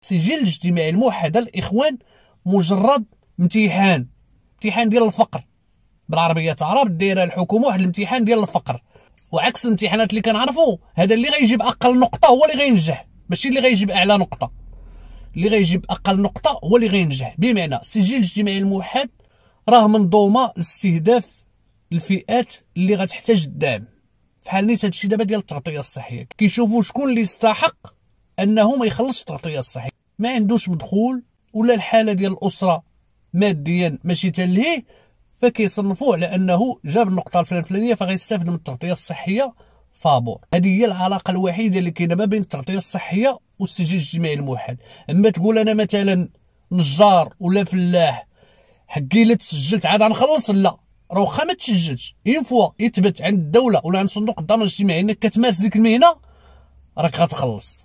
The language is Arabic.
سجل الاجتماعي الموحد الاخوان مجرد امتحان امتحان ديال الفقر بالعربيه العرب دايره الحكومه واحد الامتحان ديال الفقر وعكس الامتحانات اللي كنعرفوا هذا اللي غيجيب اقل نقطه هو اللي غينجح ماشي اللي غيجيب اعلى نقطه اللي غيجيب اقل نقطه هو اللي غينجح بمعنى السجل الاجتماعي الموحد راه منظومه لاستهداف الفئات اللي غتحتاج الدعم فحال نيت هادشي دابا ديال التغطيه الصحيه كيشوفوا شكون اللي يستحق انه ما يخلصش التغطيه الصحيه ما عندوش مدخول ولا الحاله ديال الاسره ماديا ماشي تلهيه فكيصنفوه على انه جاب النقطه الفلان الفلانيه فغيستافد من التغطيه الصحيه فابور هذه هي العلاقه الوحيده اللي كاينه ما بين التغطيه الصحيه والسجل الاجتماعي الموحد اما تقول انا مثلا نجار ولا فلاح حقي لا تسجلت عاد غنخلص لا راه واخا ما تسجلش اين فوا يثبت عند الدوله ولا عند صندوق الضمان الاجتماعي انك كتمارس ديك المهنه راك غتخلص